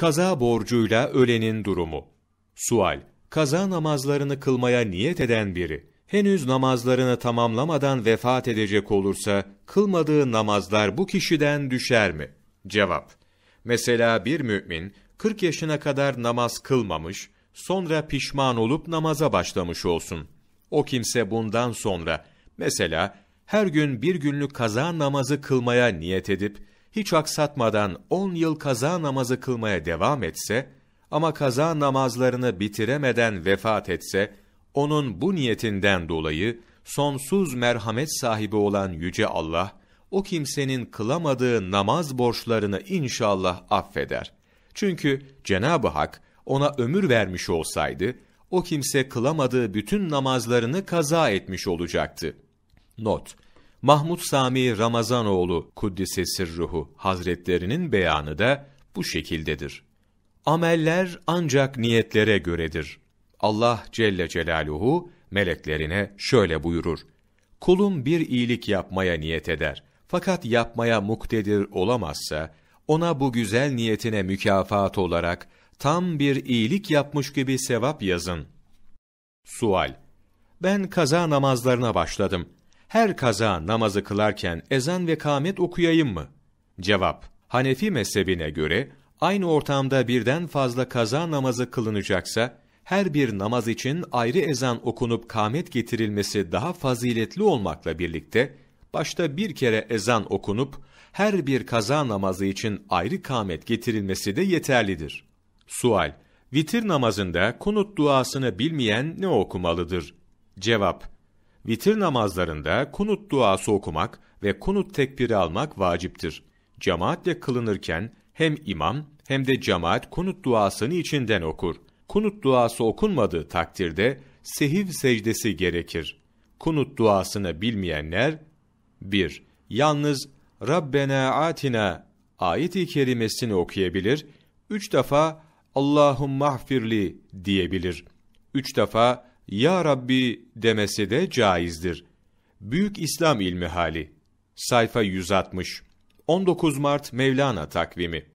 Kaza borcuyla ölenin durumu. Sual: Kaza namazlarını kılmaya niyet eden biri henüz namazlarını tamamlamadan vefat edecek olursa kılmadığı namazlar bu kişiden düşer mi? Cevap: Mesela bir mümin 40 yaşına kadar namaz kılmamış, sonra pişman olup namaza başlamış olsun. O kimse bundan sonra mesela her gün bir günlük kaza namazı kılmaya niyet edip hiç aksatmadan 10 yıl kaza namazı kılmaya devam etse ama kaza namazlarını bitiremeden vefat etse, onun bu niyetinden dolayı sonsuz merhamet sahibi olan Yüce Allah, o kimsenin kılamadığı namaz borçlarını inşallah affeder. Çünkü Cenab-ı Hak ona ömür vermiş olsaydı, o kimse kılamadığı bütün namazlarını kaza etmiş olacaktı. Not Mahmud Sami Ramazanoğlu Kuddisesir Ruhu Hazretlerinin beyanı da bu şekildedir. Ameller ancak niyetlere göredir. Allah Celle Celaluhu meleklerine şöyle buyurur. Kulum bir iyilik yapmaya niyet eder. Fakat yapmaya muktedir olamazsa, ona bu güzel niyetine mükafat olarak tam bir iyilik yapmış gibi sevap yazın. Sual Ben kaza namazlarına başladım her kaza namazı kılarken ezan ve kâmet okuyayım mı? Cevap, Hanefi mezhebine göre aynı ortamda birden fazla kaza namazı kılınacaksa, her bir namaz için ayrı ezan okunup kâmet getirilmesi daha faziletli olmakla birlikte, başta bir kere ezan okunup, her bir kaza namazı için ayrı kâmet getirilmesi de yeterlidir. Sual, vitir namazında kunut duasını bilmeyen ne okumalıdır? Cevap, Vitir namazlarında kunut duası okumak ve kunut tekbiri almak vaciptir. Cemaatle kılınırken hem imam hem de cemaat kunut duasını içinden okur. Kunut duası okunmadığı takdirde sehiv secdesi gerekir. Kunut duasını bilmeyenler 1. Yalnız Rabbena atina ayet-i kerimesini okuyabilir, üç defa Allahum mahfirli diyebilir. Üç defa ya Rabbi demesi de caizdir. Büyük İslam ilmi hali. Sayfa 160. 19 Mart Mevlana takvimi